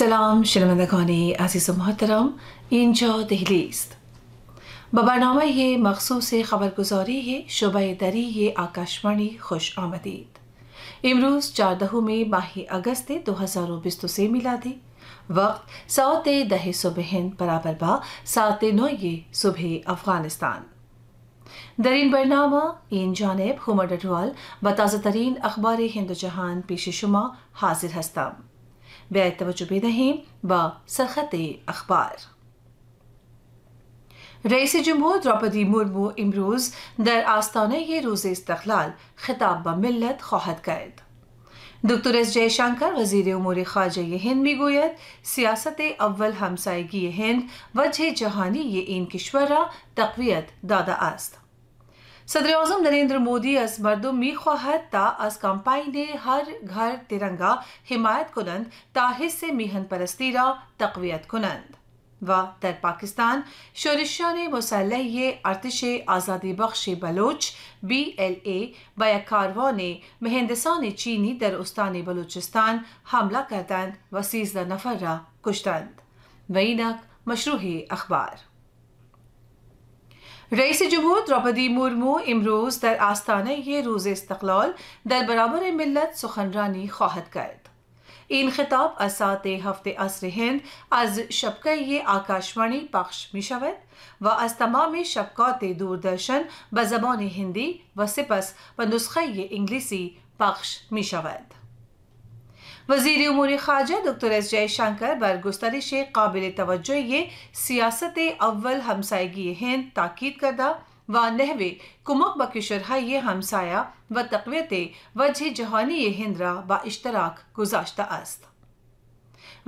سلام شنوندگان عزیز محترم اینجا دهلی است با برنامه مخصوص خبرگزاری شبه دری آکاشوانی خوش آمدید امروز 14 ماه اگست 2022 میلادی وقت ساعت ده صبح هند برابر با ساعت 9 صبح افغانستان در این برنامه این جانب هومر با تازه ترین اخبار هند جهان پیش شما حاضر هستم به توجه بدهیم با سرخط اخبار رئیس جمهور دراپدی مورمو امروز در آستانه ی روز استقلال خطاب به ملت خواهد کرد دکتر اس جی شانکر وزیر امور خارجه هند میگوید سیاست اول همسایگی هند وجه جهانی این کشور را تقویت داده است सदर नरेंद्र मोदी अस मरदम मीखो ता अस कम्पाई ने हर घर तिरंगा हिमायत कुनंद ताहिस से मिहन परस्तीरा तकवीत कुनंद व तर पाकिस्तान ने मुसलह अर्तश आज़ादी बख्श बलोच बी एल ए बयाकारवा ने ने चीनी दर उस्तान बलूचिस्तान हमला करतंद व सीजदा नफर कुश्तंद वही नक मशरू अखबार رئیس جمهور دراپدی مورمو امروز در آستانه روز استقلال در برابر ملت سخنرانی خواهد کرد این خطاب از ساعت هفته عصر هند از شبکه آکاشوانی پخش می شود و از تمام شبکات دوردرشن به زبان هندی و سپس به نسخه انگلیسی پخش می شود वजीर उमूर खारजा डॉक्टर एस जयशंकर बरगुस्तरी से काबिल तवज्जो ये सियासत अव्वल हमसायगी हिंद ताकीद करदा व नहवे कुमक ब शरह ये हमसाया व व वजह जहानी ये हिंदरा व इश्तराक गुजाश्ता अस्त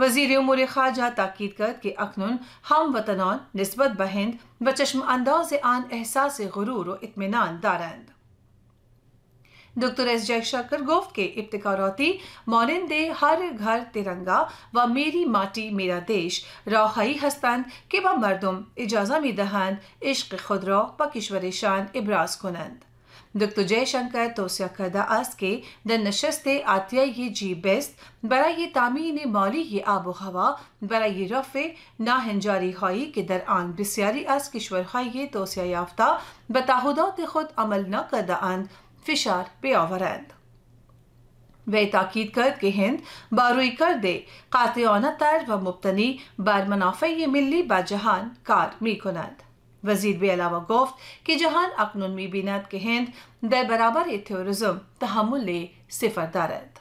वजीर उमूर ख्वाजा ताकीद कर के अखनुन हम वतनान नस्बत बहिंद व चश्म अंदाज आन एहसास गुरूर व इतमान दारंद دکتر اس جयशंकर گفت که ابتکاراتی مانند هر گھر ترنگا و میری ماتی میرا دیش راههایی هستند که با مردم اجازه می دهند عشق خود را با کشورشان ابراز کنند دکتر جای شنکر توصیه کرده است که در نشست یہ جی بیست برای تامین مالی آب و هوا برای رفع ناهنجاری هایی که در آن بسیاری از کشورهای توصیح یافته به تعهدات خود عمل نکرده اند فشار بیاورند. آورند وی تاکید کرد که هند باروی کرده قاطعانه تر و مبتنی بر منافع ملی با جهان کار می کند. وزیر به علاوه گفت که جهان اکنون می بیند که هند در برابر تروریسم تحمل صفر دارد.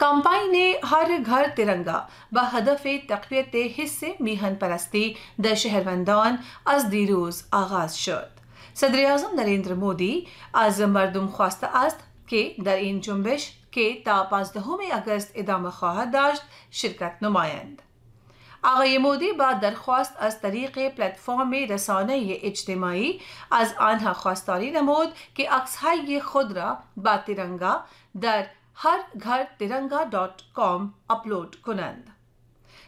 کمپاین هر گھر ترنگا با هدف تقویت حس میهن پرستی در شهروندان از دیروز آغاز شد. صدراعظم نریندر مودی از مردم خواسته است که در این جنبش که تا 15 اگست ادامه خواهد داشت شرکت نمایند. آقای مودی با درخواست از طریق پلتفرم رسانه اجتماعی از آنها خواستاری نمود که عکسهای خود را با ترنگا در هر گھر ترنگا ڈاٹ کام اپلوڈ کنند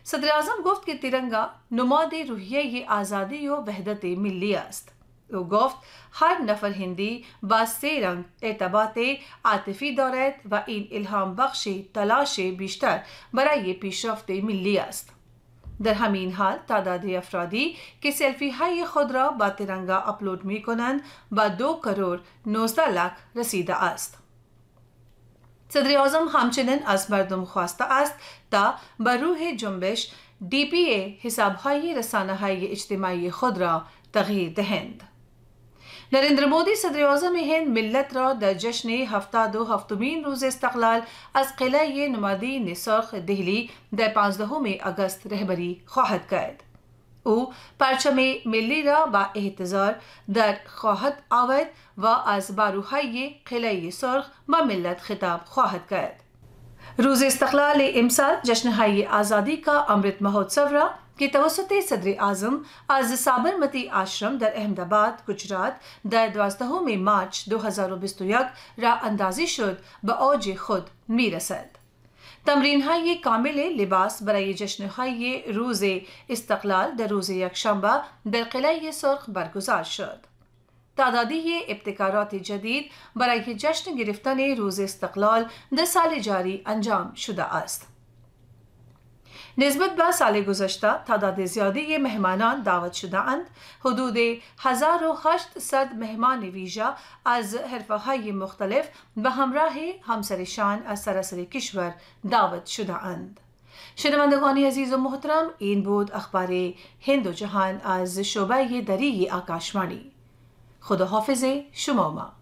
صدر اعظم گفت که ترنگا نماد روحیه آزادی و وحدت ملی است او گفت هر نفر هندی با سه رنگ ارتباط عاطفی دارد و این الهام بخش تلاش بیشتر برای پیشرفت ملی است در همین حال تعداد افرادی که سلفی های خود را با ترنگا اپلود می کنند با دو کرور نوزده لک رسیده است. صدر اعظم همچنین از مردم خواسته است تا به روح جنبش دی پی ای حساب های رسانه های اجتماعی خود را تغییر دهند. نरेंद्र मोदी सदर हिंद मिलत را در जश्न हफ्तादो हफ्तमीन रोज़ इस्तलाल अज किला नुमादी निसर्ख दहली द पाँचदहों में अगस्त रहबरी खवाहद कैद او پرچم ملی را با احتضار در خواهد آورد و از باروهای قلعه سرخ با ملت خطاب خواهد کرد रोज़ इस्तलाल इमसाल जश्न हाई आज़ादी का अमृत महोत्सव रहा कि तवसत सदर आज़म आज साबरमती आश्रम दर अहमदाबाद गुजरात दर द्वास्तहों में मार्च दो हज़ार बिस्तुयक रा अंदाजी शुद बओज खुद मीर असद तमरीन हाई कामिल लिबास बरा जश्न हाई रोज़ इस्तलाल दर रोज़ यकशंबा दर किला सुर्ख बरगुजार शुद تعدادی ابتکارات جدید برای جشن گرفتن روز استقلال ده سال جاری انجام شده است. نسبت به سال گذشته تعداد زیادی مهمانان دعوت شده اند حدود 1800 مهمان ویژه از حرفه های مختلف به همراه همسرشان از سراسر کشور دعوت شده اند شنوندگان عزیز و محترم این بود اخبار هند و جهان از شعبه دری آکاشمانی. خداحافظ شما ما